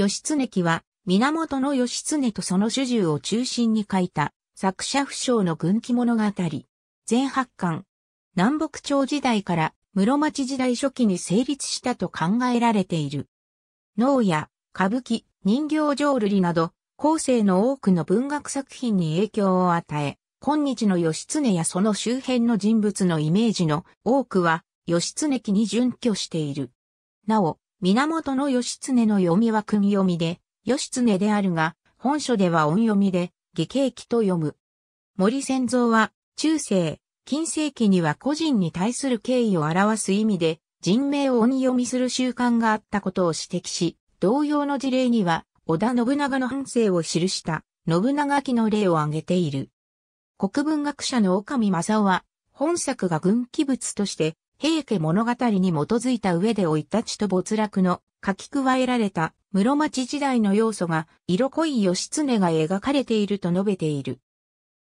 義経記は、源義経とその主従を中心に書いた、作者不詳の軍記物語。全8巻。南北朝時代から室町時代初期に成立したと考えられている。能や歌舞伎、人形浄瑠璃など、後世の多くの文学作品に影響を与え、今日の義経やその周辺の人物のイメージの多くは、義経記に準拠している。なお、源義経の読みは訓読みで、義経であるが、本書では音読みで、義経記と読む。森仙蔵は、中世、近世紀には個人に対する敬意を表す意味で、人名を音読みする習慣があったことを指摘し、同様の事例には、織田信長の反省を記した、信長記の例を挙げている。国文学者の岡見正夫は、本作が軍記物として平家物語に基づいた上で生い立ちと没落の書き加えられた室町時代の要素が色濃い義経が描かれていると述べている。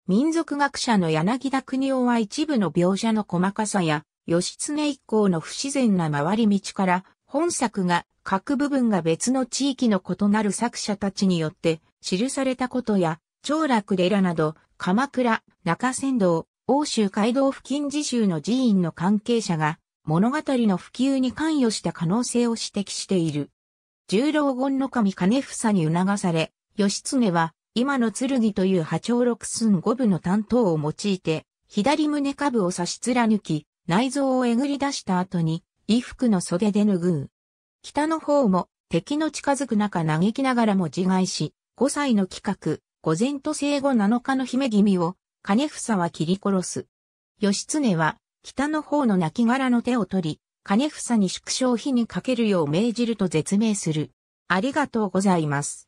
民族学者の柳田国夫は一部の描写の細かさや、義経一行の不自然な回り道から、本作が各部分が別の地域の異なる作者たちによって記されたことや、長楽寺など、鎌倉、中山道、欧州街道付近自州の寺院の関係者が物語の普及に関与した可能性を指摘している。十老権の神金房に促され、義経は今の剣という波長六寸五部の担当を用いて、左胸下部を差し貫き、内臓をえぐり出した後に、衣服の袖で拭う。北の方も敵の近づく中嘆きながらも自害し、5歳の企画、午前と生後7日の姫君を金房は切り殺す。義経は、北の方の亡骸の手を取り、金房に縮小費にかけるよう命じると絶命する。ありがとうございます。